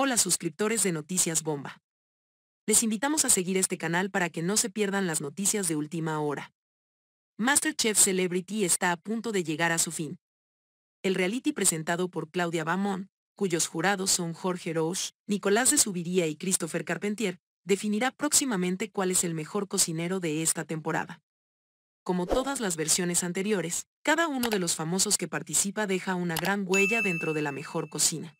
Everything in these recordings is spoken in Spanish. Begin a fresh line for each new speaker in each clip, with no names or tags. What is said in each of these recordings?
Hola suscriptores de Noticias Bomba. Les invitamos a seguir este canal para que no se pierdan las noticias de última hora. MasterChef Celebrity está a punto de llegar a su fin. El reality presentado por Claudia Bamón, cuyos jurados son Jorge Roche, Nicolás de Subiría y Christopher Carpentier, definirá próximamente cuál es el mejor cocinero de esta temporada. Como todas las versiones anteriores, cada uno de los famosos que participa deja una gran huella dentro de la mejor cocina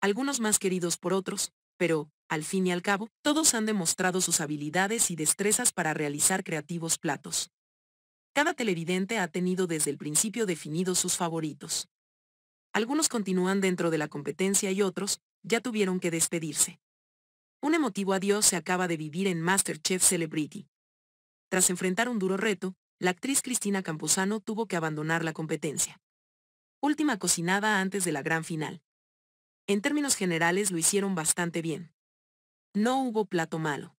algunos más queridos por otros, pero, al fin y al cabo, todos han demostrado sus habilidades y destrezas para realizar creativos platos. Cada televidente ha tenido desde el principio definidos sus favoritos. Algunos continúan dentro de la competencia y otros, ya tuvieron que despedirse. Un emotivo adiós se acaba de vivir en MasterChef Celebrity. Tras enfrentar un duro reto, la actriz Cristina Camposano tuvo que abandonar la competencia. Última cocinada antes de la gran final. En términos generales lo hicieron bastante bien. No hubo plato malo.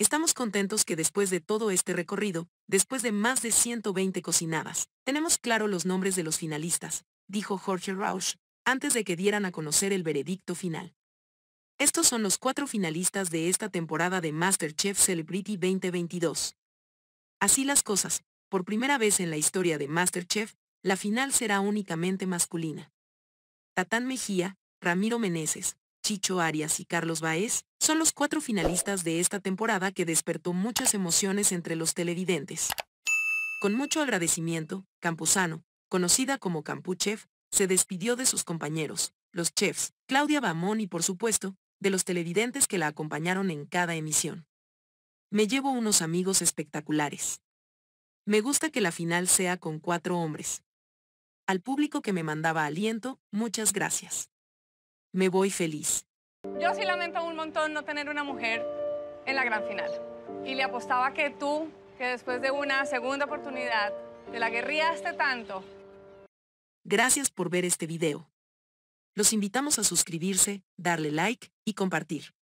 Estamos contentos que después de todo este recorrido, después de más de 120 cocinadas, tenemos claro los nombres de los finalistas, dijo Jorge Rausch, antes de que dieran a conocer el veredicto final. Estos son los cuatro finalistas de esta temporada de MasterChef Celebrity 2022. Así las cosas, por primera vez en la historia de MasterChef, la final será únicamente masculina. Tatán Mejía, Ramiro Meneses, Chicho Arias y Carlos Baez, son los cuatro finalistas de esta temporada que despertó muchas emociones entre los televidentes. Con mucho agradecimiento, Campuzano, conocida como Campuchef, se despidió de sus compañeros, los chefs, Claudia Bamón y por supuesto, de los televidentes que la acompañaron en cada emisión. Me llevo unos amigos espectaculares. Me gusta que la final sea con cuatro hombres. Al público que me mandaba aliento, muchas gracias me voy
feliz. Yo sí lamento un montón no tener una mujer en la gran final. Y le apostaba que tú, que después de una segunda oportunidad, te la guerríaste tanto.
Gracias por ver este video. Los invitamos a suscribirse, darle like y compartir.